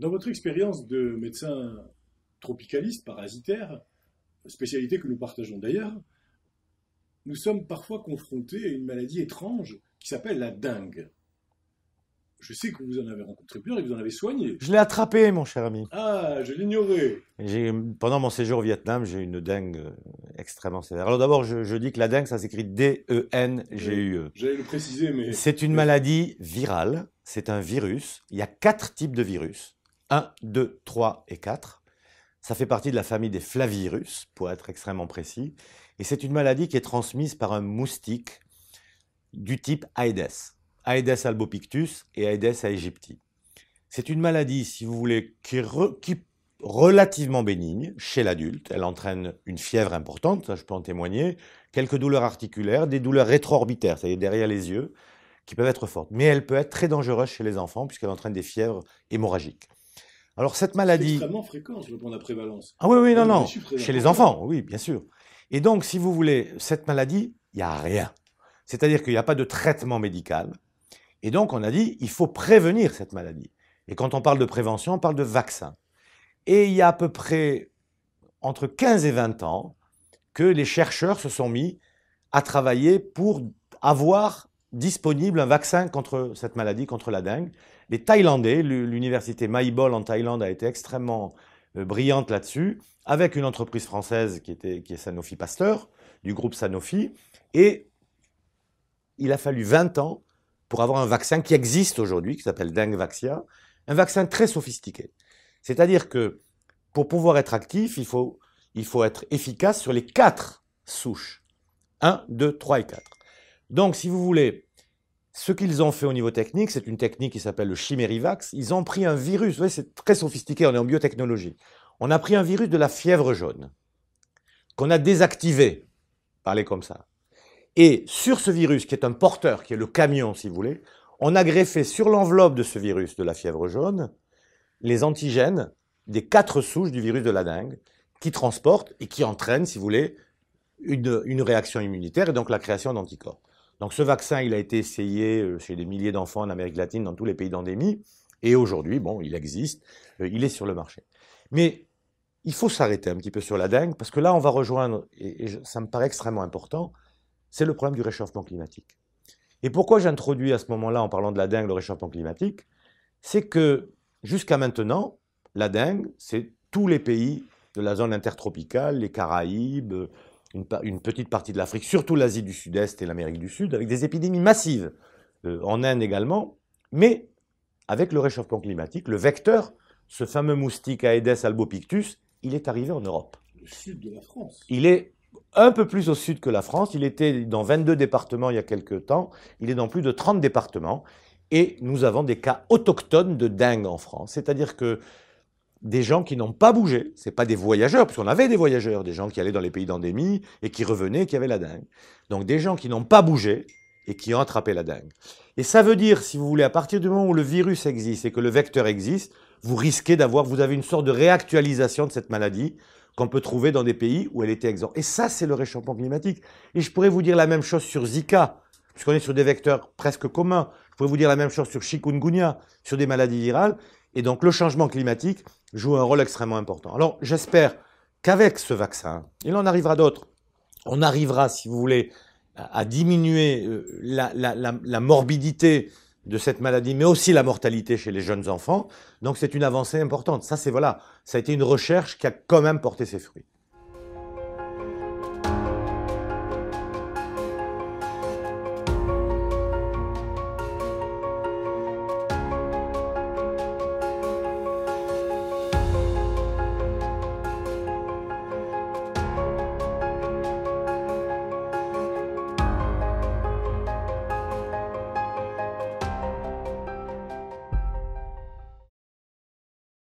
Dans votre expérience de médecin tropicaliste, parasitaire, spécialité que nous partageons d'ailleurs, nous sommes parfois confrontés à une maladie étrange qui s'appelle la dengue. Je sais que vous en avez rencontré plusieurs et que vous en avez soigné. Je l'ai attrapé, mon cher ami. Ah, je l'ignorais. Pendant mon séjour au Vietnam, j'ai eu une dengue euh, extrêmement sévère. Alors d'abord, je, dis que la dengue, ça s'écrit d e n g u e. J'allais le préciser, mais... C'est une maladie virale, c'est un virus. Il y a quatre types de virus. 1, 2, 3 et 4. Ça fait partie de la famille des flavirus, pour être extrêmement précis, et c'est une maladie qui est transmise par un moustique du type Aedes. Aedes albopictus et Aedes aegypti. C'est une maladie, si vous voulez, qui, est relativement bénigne chez l'adulte. Elle entraîne une fièvre importante, je peux en témoigner, quelques douleurs articulaires, des douleurs rétro-orbitaires, c'est-à-dire derrière les yeux, qui peuvent être fortes. Mais elle peut être très dangereuse chez les enfants puisqu'elle entraîne des fièvres hémorragiques. Alors cette maladie... extrêmement fréquent le la prévalence. Ah oui, oui, non, ah non. Chez les enfants, oui, bien sûr. Et donc, si vous voulez, cette maladie, il n'y a rien. C'est-à-dire qu'il n'y a pas de traitement médical. Et donc, on a dit, il faut prévenir cette maladie. Et quand on parle de prévention, on parle de vaccin. Et il y a à peu près entre 15 et 20 ans que les chercheurs se sont mis à travailler pour avoir disponible un vaccin contre cette maladie, contre la dengue. Les Thaïlandais, l'université Maïbol en Thaïlande a été extrêmement euh, brillante là-dessus, avec une entreprise française qui, était, qui est Sanofi Pasteur, du groupe Sanofi. Et il a fallu 20 ans pour avoir un vaccin qui existe aujourd'hui, qui s'appelle Dengvaxia, un vaccin très sophistiqué. C'est-à-dire que pour pouvoir être actif, il faut, il faut être efficace sur les quatre souches. 1, 2, 3 et 4. Donc, si vous voulez, ce qu'ils ont fait au niveau technique, c'est une technique qui s'appelle le chimérivax. Ils ont pris un virus, vous voyez, c'est très sophistiqué, on est en biotechnologie. On a pris un virus de la fièvre jaune, qu'on a désactivé, parlez comme ça. Et sur ce virus, qui est un porteur, qui est le camion, si vous voulez, on a greffé sur l'enveloppe de ce virus de la fièvre jaune les antigènes des quatre souches du virus de la dengue qui transportent et qui entraînent, si vous voulez, une réaction immunitaire et donc la création d'anticorps. Donc ce vaccin, il a été essayé euh, chez des milliers d'enfants en Amérique latine, dans tous les pays d'endémie, et aujourd'hui, bon, il existe, euh, il est sur le marché. Mais il faut s'arrêter un petit peu sur la dengue, parce que là, on va rejoindre, et, ça me paraît extrêmement important, c'est le problème du réchauffement climatique. Et pourquoi j'introduis à ce moment-là, en parlant de la dengue, le réchauffement climatique C'est que jusqu'à maintenant, la dengue, c'est tous les pays de la zone intertropicale, les Caraïbes, une, petite partie de l'Afrique, surtout l'Asie du Sud-Est et l'Amérique du Sud, avec des épidémies massives, euh, en Inde également, mais avec le réchauffement climatique, le vecteur, ce fameux moustique Aedes albopictus, il est arrivé en Europe. Le sud de la France. Il est un peu plus au sud que la France. Il était dans 22 départements il y a quelques temps. Il est dans plus de 30 départements. Et nous avons des cas autochtones de dengue en France. C'est-à-dire que des gens qui n'ont pas bougé, c'est pas des voyageurs, puisqu'on avait des voyageurs, des gens qui allaient dans les pays d'endémie et qui revenaient et qui avaient la dengue. Donc des gens qui n'ont pas bougé et qui ont attrapé la dengue. Et ça veut dire, si vous voulez, à partir du moment où le virus existe et que le vecteur existe, vous risquez d'avoir, vous avez une sorte de réactualisation de cette maladie qu'on peut trouver dans des pays où elle était exempte. Et ça, c'est le réchauffement climatique. Et je pourrais vous dire la même chose sur Zika, puisqu'on est sur des vecteurs presque communs. Je pourrais vous dire la même chose sur chikungunya, sur des maladies virales. Et donc le changement climatique joue un rôle extrêmement important. Alors j'espère qu'avec ce vaccin, il en arrivera d'autres, on arrivera, si vous voulez, à diminuer euh, la, morbidité de cette maladie, mais aussi la mortalité chez les jeunes enfants. Donc c'est une avancée importante. Ça, c'est voilà, ça a été une recherche qui a quand même porté ses fruits.